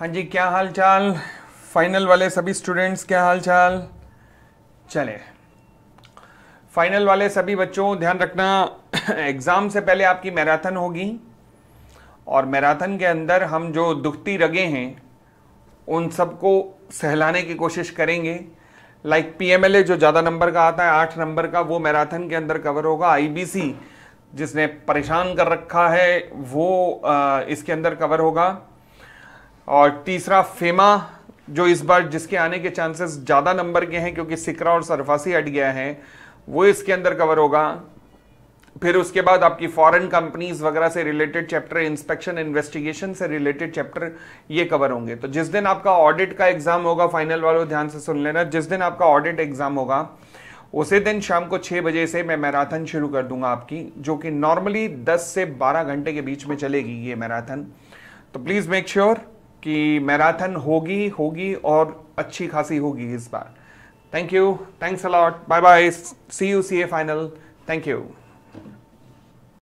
हाँ जी क्या हाल चाल फाइनल वाले सभी स्टूडेंट्स क्या हाल चाल चले फाइनल वाले सभी बच्चों ध्यान रखना एग्ज़ाम से पहले आपकी मैराथन होगी और मैराथन के अंदर हम जो दुखती रगे हैं उन सबको सहलाने की कोशिश करेंगे लाइक पीएमएलए जो ज़्यादा नंबर का आता है आठ नंबर का वो मैराथन के अंदर कवर होगा आईबीसी जिसने परेशान कर रखा है वो इसके अंदर कवर होगा और तीसरा फेमा जो इस बार जिसके आने के चांसेस ज़्यादा नंबर के हैं क्योंकि सिकरा और सरफासी हट गया है वो इसके अंदर कवर होगा फिर उसके बाद आपकी फॉरेन कंपनीज वगैरह से रिलेटेड चैप्टर इंस्पेक्शन इन्वेस्टिगेशन से रिलेटेड चैप्टर ये कवर होंगे तो जिस दिन आपका ऑडिट का एग्जाम होगा फाइनल वालों ध्यान से सुन लेना जिस दिन आपका ऑडिट एग्जाम होगा उसी दिन शाम को छह बजे से मैं मैराथन शुरू कर दूंगा आपकी जो कि नॉर्मली दस से बारह घंटे के बीच में चलेगी ये मैराथन तो प्लीज़ मेक श्योर sure कि मैराथन होगी होगी और अच्छी खासी होगी इस बार thank you thanks a lot bye bye see you see a final thank you